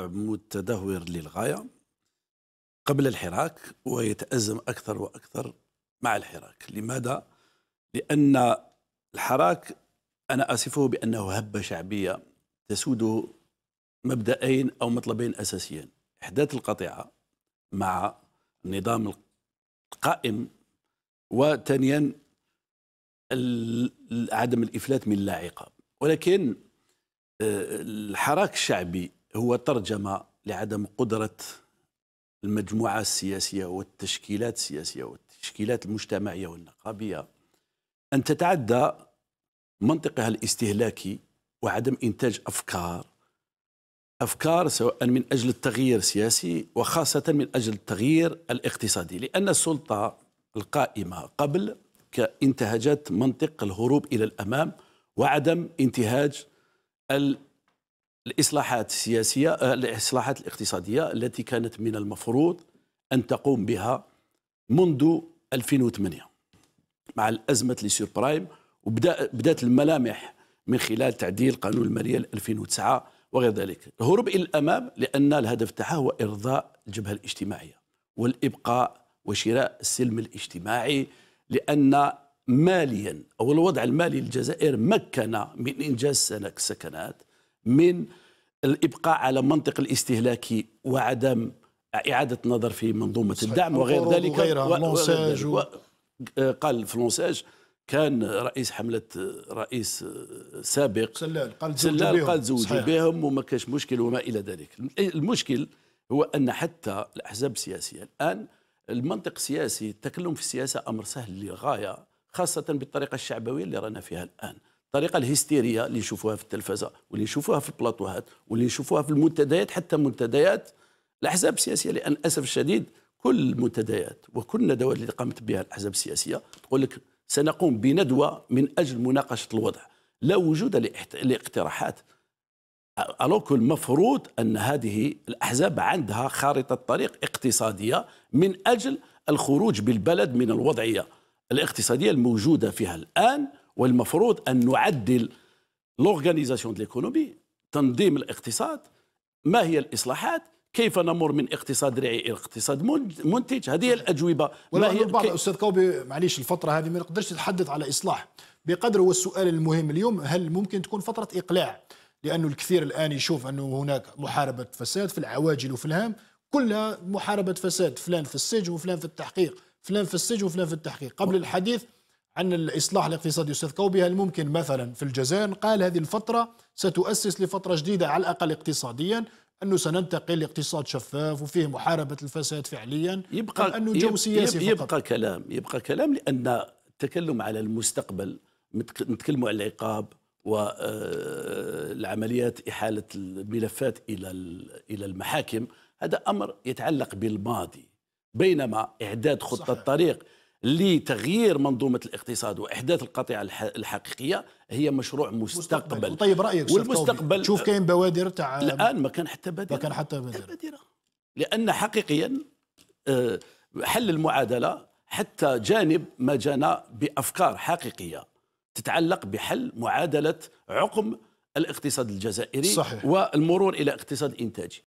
عمود تدهور للغاية قبل الحراك ويتأزم أكثر وأكثر مع الحراك لماذا؟ لأن الحراك أنا أصفه بأنه هبة شعبية تسود مبدأين أو مطلبين أساسيين إحداث القطيعة مع النظام القائم وثانيا عدم الإفلات من لا عقاب ولكن آه، الحراك الشعبي هو ترجمة لعدم قدرة المجموعة السياسية والتشكيلات السياسية والتشكيلات المجتمعية والنقابية أن تتعدى منطقها الاستهلاكي وعدم إنتاج أفكار أفكار سواء من أجل التغيير السياسي وخاصة من أجل التغيير الاقتصادي لأن السلطة القائمة قبل كانتهجت منطق الهروب إلى الأمام وعدم انتهاج الإصلاحات السياسية آه، الإصلاحات الاقتصادية التي كانت من المفروض أن تقوم بها منذ 2008 مع الأزمة لي سور برايم وبدأت الملامح من خلال تعديل قانون المالية 2009 وغير ذلك الهروب إلى الأمام لأن الهدف تاعها هو إرضاء الجبهة الاجتماعية والإبقاء وشراء السلم الاجتماعي لأن ماليا أو الوضع المالي للجزائر مكن من إنجاز سكنات من الابقاء على منطق الاستهلاكي وعدم اعاده النظر في منظومه الدعم وغير ذلك وغيرها و... و... قال فلونساج كان رئيس حمله رئيس سابق سلال قال زوجوا سلال قال زوجوا بهم وما كانش مشكل وما الى ذلك المشكل هو ان حتى الاحزاب السياسيه الان المنطق السياسي التكلم في السياسه امر سهل للغايه خاصه بالطريقه الشعبويه اللي رانا فيها الان الطريقه الهستيريه اللي يشوفوها في التلفزه واللي يشوفوها في البلاطوهات واللي يشوفوها في المنتديات حتى منتديات الاحزاب السياسيه لان للاسف الشديد كل المنتديات وكل الندوات اللي قامت بها الاحزاب السياسيه تقول لك سنقوم بندوه من اجل مناقشه الوضع لا وجود لاقتراحات كل المفروض أن هذه الأحزاب عندها خارطة طريق اقتصادية من أجل الخروج بالبلد من الوضعية الاقتصادية الموجودة فيها الآن والمفروض أن نعدل لورغانيزاسيون دو ليكونومي تنظيم الاقتصاد ما هي الإصلاحات كيف نمر من اقتصاد ريعي الى اقتصاد منتج هذه هي الاجوبه ما هي كي... استاذ كوبي معليش الفتره هذه ما نقدرش تتحدث على اصلاح بقدر هو السؤال المهم اليوم هل ممكن تكون فتره اقلاع لانه الكثير الان يشوف انه هناك محاربه فساد في العواجل وفي الهام كلها محاربه فساد فلان في السجن وفلان في التحقيق فلان في السجن وفلان في التحقيق قبل الحديث عن الإصلاح الاقتصادي أستاذ كوبي هل ممكن مثلا في الجزائر قال هذه الفترة ستؤسس لفترة جديدة على الأقل اقتصاديا أنه سننتقل لاقتصاد شفاف وفيه محاربة الفساد فعليا يبقى أنه جو سياسي يبقى, يبقى فقط. كلام يبقى كلام لأن التكلم على المستقبل نتكلم على العقاب والعمليات آه، إحالة الملفات إلى إلى المحاكم هذا أمر يتعلق بالماضي بينما إعداد خطة صحيح. الطريق لتغيير منظومه الاقتصاد واحداث القطيعه الحقيقيه هي مشروع مستقبل طيب رايك والمستقبل تشوف كاين بوادر تاع الان ما كان حتى بادره ما كان حتى بادره لان حقيقيا آه، حل المعادله حتى جانب ما جانا بافكار حقيقيه تتعلق بحل معادله عقم الاقتصاد الجزائري صحيح. والمرور الى اقتصاد انتاجي